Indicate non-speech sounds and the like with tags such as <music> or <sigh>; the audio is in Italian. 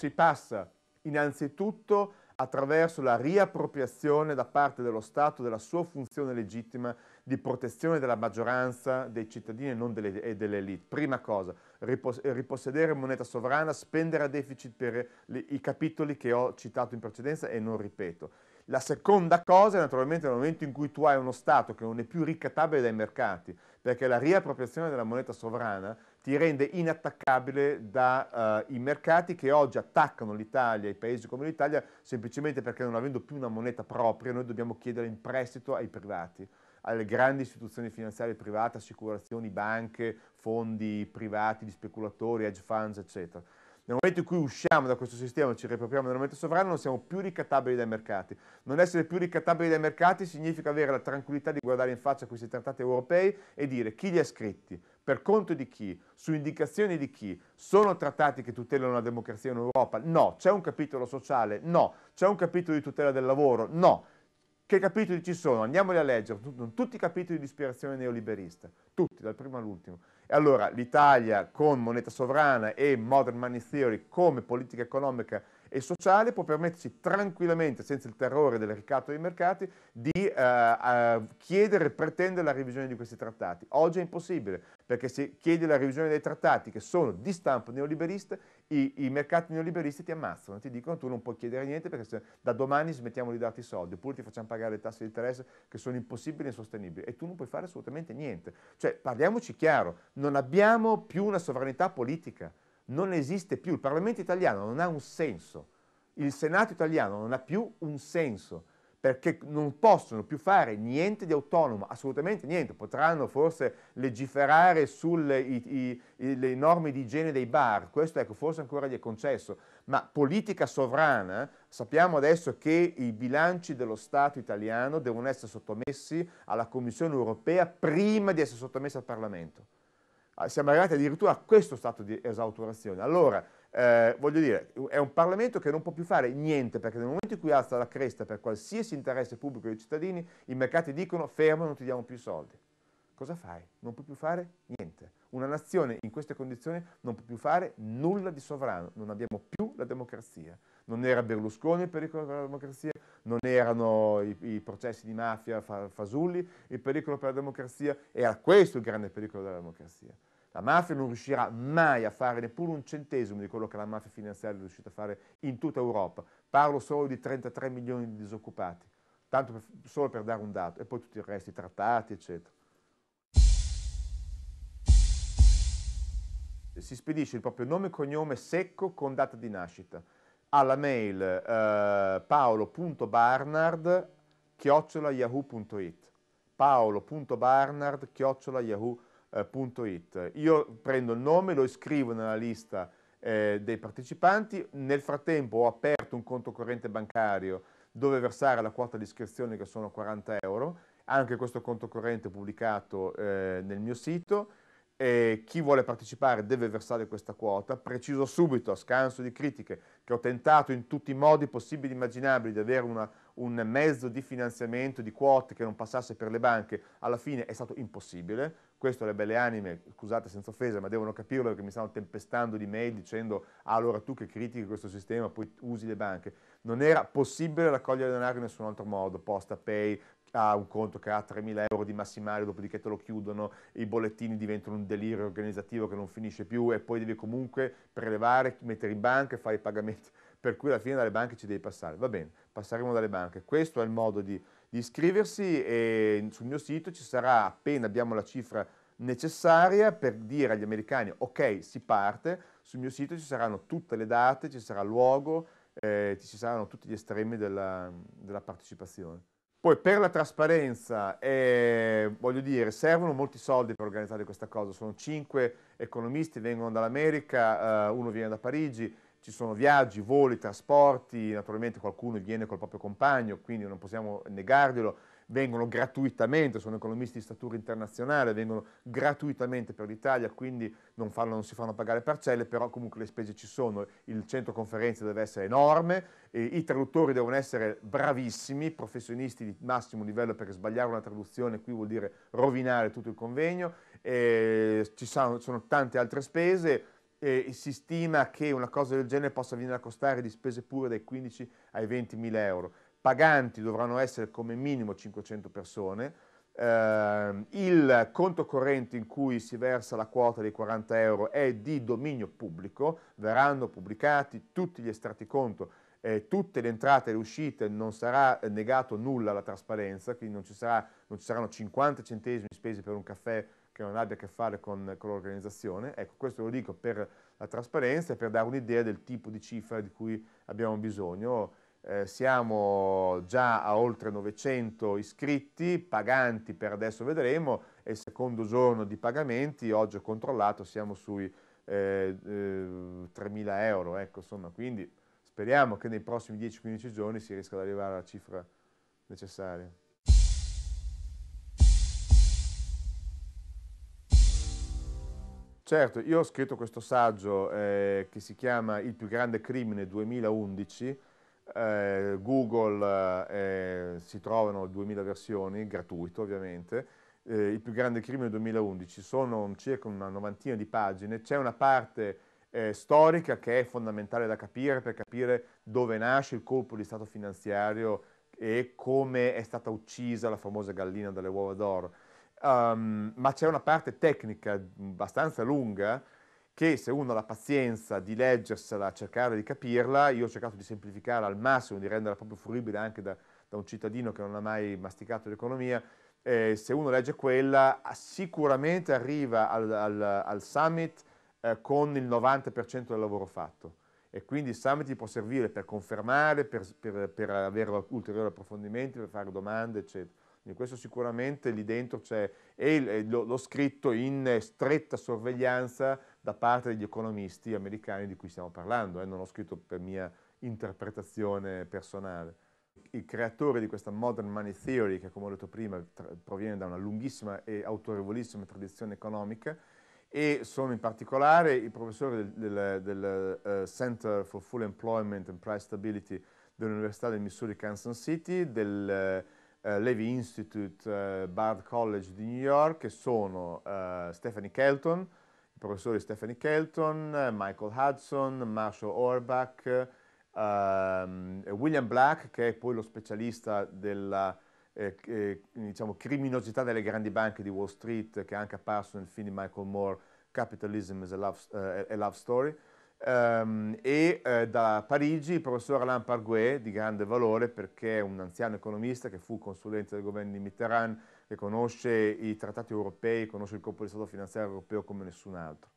si passa innanzitutto attraverso la riappropriazione da parte dello Stato della sua funzione legittima di protezione della maggioranza dei cittadini e non delle, e Prima cosa, ripossedere moneta sovrana, spendere a deficit per i capitoli che ho citato in precedenza e non ripeto. La seconda cosa è naturalmente nel momento in cui tu hai uno Stato che non è più ricattabile dai mercati, perché la riappropriazione della moneta sovrana ti rende inattaccabile dai eh, uh, mercati che oggi attaccano l'Italia, i paesi come l'Italia, semplicemente perché non avendo più una moneta propria noi dobbiamo chiedere in prestito ai privati alle grandi istituzioni finanziarie private, assicurazioni, banche, fondi privati di speculatori, hedge funds, eccetera. Nel momento in cui usciamo da questo sistema ci ci nel momento sovrano, non siamo più ricattabili dai mercati. Non essere più ricattabili dai mercati significa avere la tranquillità di guardare in faccia questi trattati europei e dire chi li ha scritti, per conto di chi, su indicazioni di chi, sono trattati che tutelano la democrazia in Europa? No. C'è un capitolo sociale? No. C'è un capitolo di tutela del lavoro? No. Che capitoli ci sono? Andiamoli a leggere, tutti i capitoli di ispirazione neoliberista, tutti, dal primo all'ultimo. E Allora, l'Italia con moneta sovrana e modern money theory come politica economica e sociale può permetterci tranquillamente, senza il terrore del ricatto dei mercati, di eh, chiedere e pretendere la revisione di questi trattati. Oggi è impossibile, perché se chiedi la revisione dei trattati che sono di stampo neoliberista, i, i, mercati neoliberisti ti ammazzano, ti dicono tu non puoi chiedere niente perché se, da domani smettiamo di darti i soldi, oppure ti facciamo pagare le tasse di interesse che sono impossibili e insostenibili e tu non puoi fare assolutamente niente. Cioè, parliamoci chiaro, non abbiamo più una sovranità politica non esiste più, il Parlamento italiano non ha un senso, il Senato italiano non ha più un senso, perché non possono più fare niente di autonomo, assolutamente niente, potranno forse legiferare sulle le norme di igiene dei bar, questo ecco, forse ancora gli è concesso, ma politica sovrana, sappiamo adesso che i bilanci dello Stato italiano devono essere sottomessi alla Commissione europea prima di essere sottomessi al Parlamento. Ah, siamo arrivati addirittura a questo stato di esautorazione. Allora, eh, voglio dire, è un Parlamento che non può più fare niente perché nel momento in cui alza la cresta per qualsiasi interesse pubblico dei cittadini, i mercati dicono fermo, non ti diamo più soldi. Cosa fai? Non puoi più fare niente. Una nazione in queste condizioni non può più fare nulla di sovrano, non abbiamo più la democrazia. Non era Berlusconi per ricordare la democrazia, non erano i, i processi di mafia fa, fasulli, il pericolo per la democrazia era questo il grande pericolo della democrazia. La mafia non riuscirà mai a fare neppure un centesimo di quello che la mafia finanziaria è riuscita a fare in tutta Europa. Parlo solo di 33 milioni di disoccupati, tanto per, solo per dare un dato, e poi tutti i resti, i trattati, eccetera. Si spedisce il proprio nome e cognome secco con data di nascita alla mail eh, paolo.barnard chiocciola eh, io prendo il nome, lo iscrivo nella lista eh, dei partecipanti nel frattempo ho aperto un conto corrente bancario dove versare la quota di iscrizione che sono 40 euro anche questo conto corrente pubblicato eh, nel mio sito e chi vuole partecipare deve versare questa quota. Preciso subito, a scanso di critiche, che ho tentato in tutti i modi possibili e immaginabili di avere una, un mezzo di finanziamento di quote che non passasse per le banche, alla fine è stato impossibile. Questo le belle anime, scusate senza offesa, ma devono capirlo perché mi stanno tempestando di mail dicendo ah, allora tu che critichi questo sistema, poi usi le banche. Non era possibile raccogliere denaro in nessun altro modo, posta, pay, ha un conto che ha 3.000 euro di massimale, dopodiché te lo chiudono, i bollettini diventano un delirio organizzativo che non finisce più e poi devi comunque prelevare, mettere in banca e fare i pagamenti, <laughs> per cui alla fine dalle banche ci devi passare. Va bene, passeremo dalle banche. Questo è il modo di, di iscriversi e sul mio sito ci sarà, appena abbiamo la cifra necessaria per dire agli americani ok, si parte, sul mio sito ci saranno tutte le date, ci sarà il luogo, eh, ci saranno tutti gli estremi della, della partecipazione. Poi per la trasparenza, eh, voglio dire, servono molti soldi per organizzare questa cosa, sono cinque economisti, vengono dall'America, eh, uno viene da Parigi, ci sono viaggi, voli, trasporti, naturalmente qualcuno viene col proprio compagno, quindi non possiamo negarglielo, vengono gratuitamente, sono economisti di statura internazionale, vengono gratuitamente per l'Italia, quindi non, fanno, non si fanno pagare parcelle, però comunque le spese ci sono, il centro conferenze deve essere enorme, i traduttori devono essere bravissimi, professionisti di massimo livello perché sbagliare una traduzione qui vuol dire rovinare tutto il convegno, ci sono, sono tante altre spese, e si stima che una cosa del genere possa venire a costare di spese pure dai 15 ai 20 mila euro paganti dovranno essere come minimo 500 persone, eh, il conto corrente in cui si versa la quota dei 40 euro è di dominio pubblico, verranno pubblicati tutti gli estratti conto, eh, tutte le entrate e le uscite, non sarà negato nulla alla trasparenza, quindi non ci, sarà, non ci saranno 50 centesimi spesi per un caffè che non abbia a che fare con, con l'organizzazione. Ecco, questo lo dico per la trasparenza e per dare un'idea del tipo di cifra di cui abbiamo bisogno eh, siamo già a oltre 900 iscritti, paganti per adesso vedremo, e il secondo giorno di pagamenti, oggi ho controllato, siamo sui eh, eh, 3.000 euro, ecco, insomma, quindi speriamo che nei prossimi 10-15 giorni si riesca ad arrivare alla cifra necessaria. Certo, io ho scritto questo saggio eh, che si chiama Il più grande crimine 2011, eh, Google eh, si trovano 2000 versioni, gratuito ovviamente, eh, il più grande crimine 2011, sono circa una novantina di pagine, c'è una parte eh, storica che è fondamentale da capire per capire dove nasce il colpo di stato finanziario e come è stata uccisa la famosa gallina dalle uova d'oro. Um, ma c'è una parte tecnica abbastanza lunga che se uno ha la pazienza di leggersela, cercare di capirla, io ho cercato di semplificarla al massimo, di renderla proprio fruibile anche da, da un cittadino che non ha mai masticato l'economia, eh, se uno legge quella ah, sicuramente arriva al, al, al summit eh, con il 90% del lavoro fatto e quindi il summit ti può servire per confermare, per, per, per avere ulteriori approfondimenti, per fare domande eccetera. Quindi questo sicuramente lì dentro c'è, e l'ho scritto in stretta sorveglianza da parte degli economisti americani di cui stiamo parlando, eh, non l'ho scritto per mia interpretazione personale. Il creatore di questa Modern Money Theory, che come ho detto prima proviene da una lunghissima e autorevolissima tradizione economica, e sono in particolare i professori del, del, del uh, Center for Full Employment and Price Stability dell'Università del Missouri Kansas City, del, uh, eh, Levy Institute, eh, Bard College di New York, che sono eh, Stephanie Kelton, i professori Stephanie Kelton, Michael Hudson, Marshall Orbach, ehm, William Black, che è poi lo specialista della eh, diciamo, criminosità delle grandi banche di Wall Street, che è anche apparso nel film di Michael Moore, Capitalism is a Love, uh, a love Story, Um, e eh, da Parigi il professor Alain Parguet, di grande valore perché è un anziano economista che fu consulente del governo di Mitterrand, che conosce i trattati europei, conosce il corpo di Stato finanziario europeo come nessun altro.